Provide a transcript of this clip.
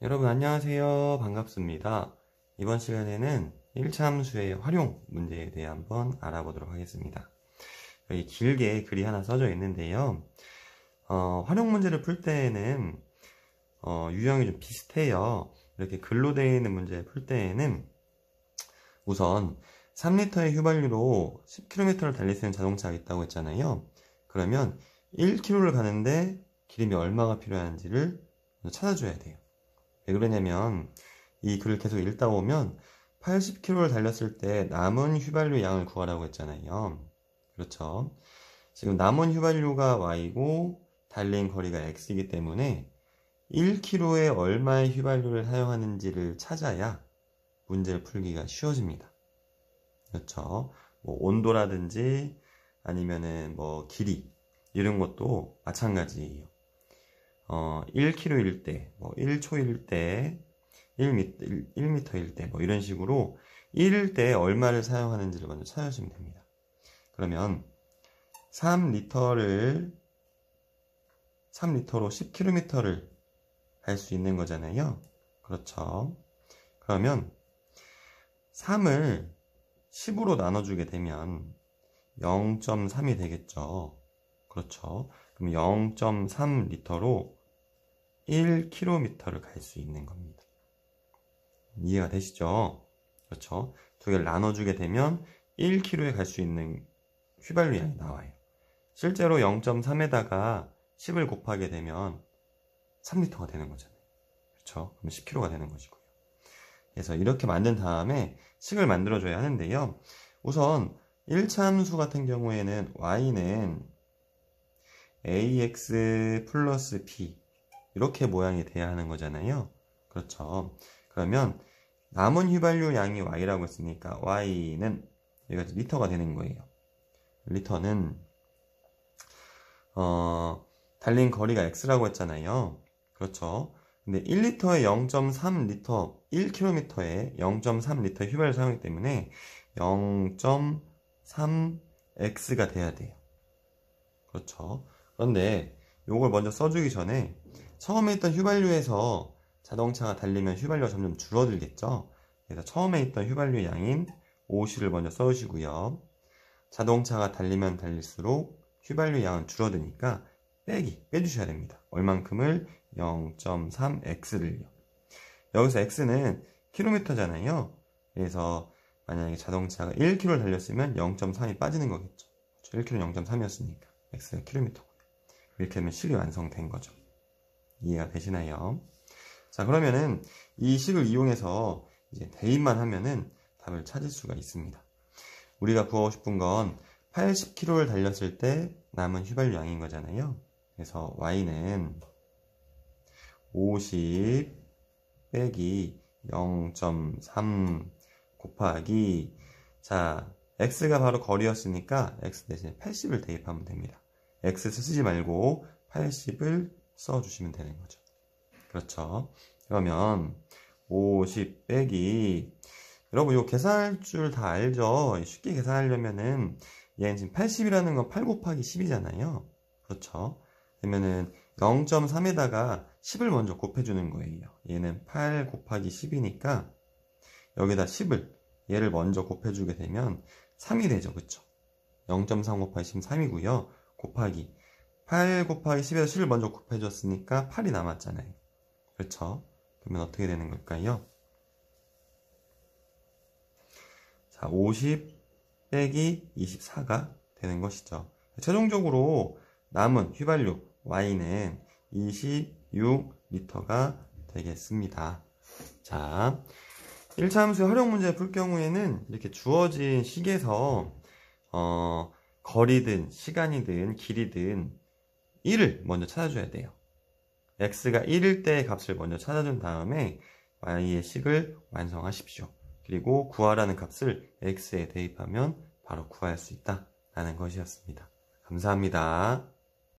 여러분 안녕하세요 반갑습니다 이번 시간에는 1차함수의 활용 문제에 대해 한번 알아보도록 하겠습니다 여기 길게 글이 하나 써져 있는데요 어, 활용 문제를 풀 때에는 어, 유형이 좀 비슷해요 이렇게 글로 되어 있는 문제 풀 때에는 우선 3리터의 휘발유로 10km를 달릴 수 있는 자동차가 있다고 했잖아요 그러면 1km를 가는데 기름이 얼마가 필요한지를 찾아줘야 돼요 왜 그러냐면 이 글을 계속 읽다 보면 80km를 달렸을 때 남은 휘발유 양을 구하라고 했잖아요. 그렇죠. 지금 남은 휘발유가 y고 달린 거리가 x이기 때문에 1km에 얼마의 휘발유를 사용하는지를 찾아야 문제를 풀기가 쉬워집니다. 그렇죠. 뭐 온도라든지 아니면은 뭐 길이 이런 것도 마찬가지예요. 어, 1 k m 일 때, 뭐 1초일 때, 1m, 1m일 때, 뭐 이런 식으로 1일 때 얼마를 사용하는지를 먼저 찾아주시면 됩니다. 그러면 3리터를 3리터로 10km를 할 수 있는 거잖아요. 그렇죠. 그러면 3을 10으로 나눠주게 되면 0.3이 되겠죠. 그렇죠. 그럼 0.3리터로 1km를 갈 수 있는 겁니다. 이해가 되시죠? 그렇죠? 두 개를 나눠주게 되면 1km에 갈 수 있는 휘발유량이 나와요. 실제로 0.3에다가 10을 곱하게 되면 3리터가 되는 거잖아요. 그렇죠? 그럼 10km가 되는 것이고요. 그래서 이렇게 만든 다음에 식을 만들어줘야 하는데요. 우선 1차 함수 같은 경우에는 y는 ax 플러스 b 이렇게 모양이 돼야 하는 거잖아요. 그렇죠. 그러면 남은 휘발유 양이 Y라고 했으니까 Y는 여기가 리터가 되는 거예요. 리터는 어, 달린 거리가 X라고 했잖아요. 그렇죠. 근데 1리터에 0.3리터, 1km에 0.3리터 휘발유 사용이기 때문에 0.3x가 돼야 돼요. 그렇죠. 그런데 이걸 먼저 써주기 전에 처음에 있던 휘발유에서 자동차가 달리면 휘발유가 점점 줄어들겠죠. 그래서 처음에 있던 휘발유 양인 5 5를 먼저 써주시고요. 자동차가 달리면 달릴수록 휘발유 양은 줄어드니까 빼기, 빼주셔야 됩니다. 얼만큼을 0.3x를요. 여기서 x는 킬로미터잖아요. 그래서 만약에 자동차가 1km를 달렸으면 0.3이 빠지는 거겠죠. 1km 그렇죠? 는 0.3이었으니까 x가 킬로미터고요. 이렇게 하면 실이 완성된 거죠. 이해가 되시나요? 자, 그러면은 이 식을 이용해서 이제 대입만 하면은 답을 찾을 수가 있습니다. 우리가 구하고 싶은 건 80km를 달렸을 때 남은 휘발량인 유 거잖아요. 그래서 y는 50 빼기 0.3 곱하기 자 x가 바로 거리였으니까 x 대신에 80을 대입하면 됩니다. x 쓰지 말고 80을 써주시면 되는 거죠. 그렇죠. 그러면 50 빼기 여러분 요 계산할 줄 다 알죠? 쉽게 계산하려면은 얘는 지금 80이라는 건 8 곱하기 10이잖아요. 그렇죠. 그러면은 0.3에다가 10을 먼저 곱해주는 거예요. 얘는 8 곱하기 10이니까 여기다 10을 얘를 먼저 곱해주게 되면 3이 되죠. 그렇죠0.3 곱하기 10 3이고요. 곱하기 8 곱하기 10에서 10을 먼저 곱해줬으니까 8이 남았잖아요. 그렇죠? 그러면 어떻게 되는 걸까요? 자, 50 빼기 24가 되는 것이죠. 최종적으로 남은 휘발유 Y는 26리터가 되겠습니다. 자, 1차 함수 의 활용 문제 풀 경우에는 이렇게 주어진 식에서 어, 거리든 시간이든 길이든 1을 먼저 찾아줘야 돼요. x가 1일 때의 값을 먼저 찾아준 다음에 y의 식을 완성하십시오. 그리고 구하라는 값을 x에 대입하면 바로 구할 수 있다. 라는 것이었습니다. 감사합니다.